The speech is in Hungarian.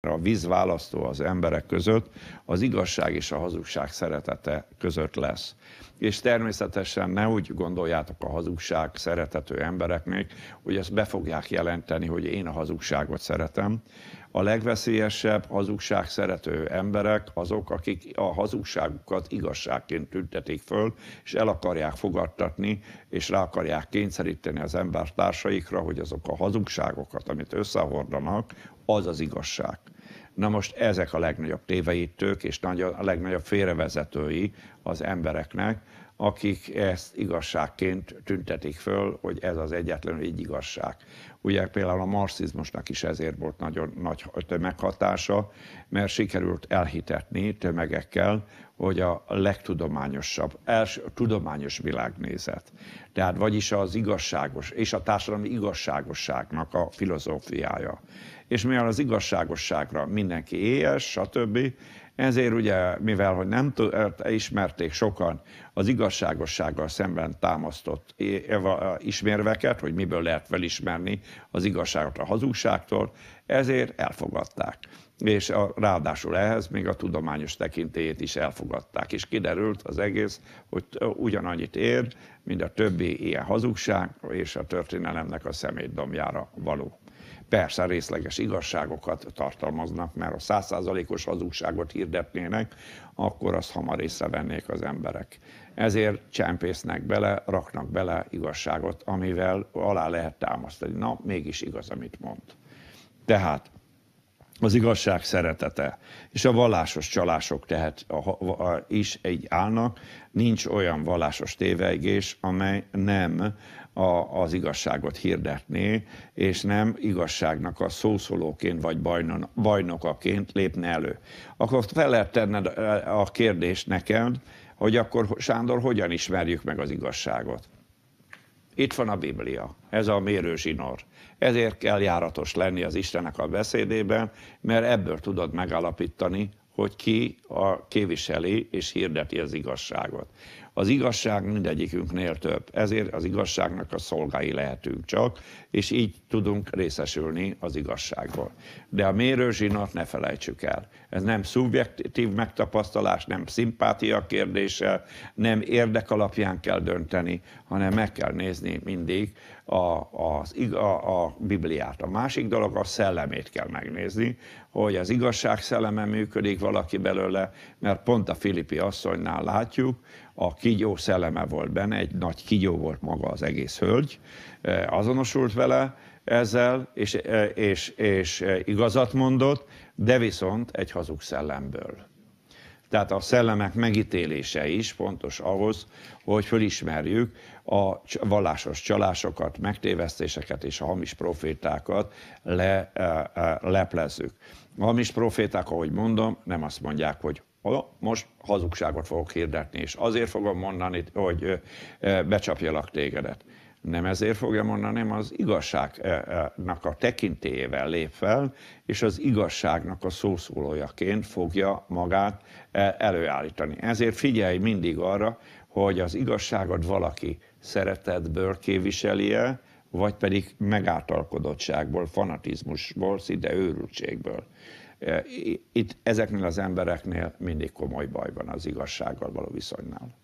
a vízválasztó az emberek között az igazság és a hazugság szeretete között lesz. És természetesen ne úgy gondoljátok a hazugság szeretető embereknek, hogy ezt be fogják jelenteni, hogy én a hazugságot szeretem, a legveszélyesebb hazugság szerető emberek azok, akik a hazugságukat igazságként tüntetik föl, és el akarják fogadtatni, és rá akarják kényszeríteni az embertársaikra, hogy azok a hazugságokat, amit összehordanak, az az igazság. Na most ezek a legnagyobb téveítők és a legnagyobb félrevezetői az embereknek, akik ezt igazságként tüntetik föl, hogy ez az egyetlen egy igazság. Ugye például a marxizmusnak is ezért volt nagyon nagy tömeghatása, mert sikerült elhitetni tömegekkel, hogy a legtudományosabb, első tudományos világnézet. Tehát vagyis az igazságos, és a társadalmi igazságosságnak a filozófiája. És mivel az igazságosságra mindenki éhes, stb., ezért ugye, mivel hogy nem er, ismerték sokan az igazságossággal szemben támasztott ismérveket, hogy miből lehet felismerni az igazságot a hazugságtól, ezért elfogadták. És a, ráadásul ehhez még a tudományos tekintélyét is elfogadták. És kiderült az egész, hogy ugyanannyit ér, mint a többi ilyen hazugság és a történelemnek a szemétdomjára való. Persze részleges igazságokat tartalmaznak, mert a százszázalékos hazugságot hirdetnének, akkor azt hamar észrevennék az emberek. Ezért csempésznek bele, raknak bele igazságot, amivel alá lehet támasztani. Na, mégis igaz, amit mond. Tehát az igazság szeretete, és a vallásos csalások tehát a, a, is egy állnak, nincs olyan vallásos tévegés, amely nem a, az igazságot hirdetné, és nem igazságnak a szószolóként vagy bajnon, bajnokaként lépne elő. Akkor fel lehet tenned eh, a kérdést neked, hogy akkor Sándor hogyan ismerjük meg az igazságot. Itt van a Biblia, ez a mérőzsinór. Ezért kell járatos lenni az Istenek a beszédében, mert ebből tudod megalapítani, hogy ki a képviseli és hirdeti az igazságot. Az igazság mindegyikünknél több, ezért az igazságnak a szolgái lehetünk csak, és így tudunk részesülni az igazságból. De a mérőzsinat ne felejtsük el. Ez nem szubjektív megtapasztalás, nem szimpátia kérdése, nem érdek alapján kell dönteni, hanem meg kell nézni mindig a, a, a, a Bibliát. A másik dolog a szellemét kell megnézni, hogy az igazság szelleme működik valaki belőle, mert pont a Filippi asszonynál látjuk, a kígyó szelleme volt benne, egy nagy kígyó volt maga az egész hölgy, e, azonosult vele ezzel, és, e, és, és e, igazat mondott, de viszont egy hazug szellemből. Tehát a szellemek megítélése is fontos ahhoz, hogy fölismerjük a vallásos csalásokat, megtévesztéseket és a hamis profétákat le, leplezzük. A hamis proféták, ahogy mondom, nem azt mondják, hogy most hazugságot fogok hirdetni, és azért fogom mondani, hogy becsapjalak tégedet. Nem ezért fogja mondani, hanem az igazságnak a tekintélyével lép fel, és az igazságnak a szószólójaként fogja magát előállítani. Ezért figyelj mindig arra, hogy az igazságot valaki szeretetből képviseli -e, vagy pedig megártalkodottságból, fanatizmusból, szinte őrültségből. E, itt ezeknél az embereknél mindig komoly baj van az igazsággal való viszonynál.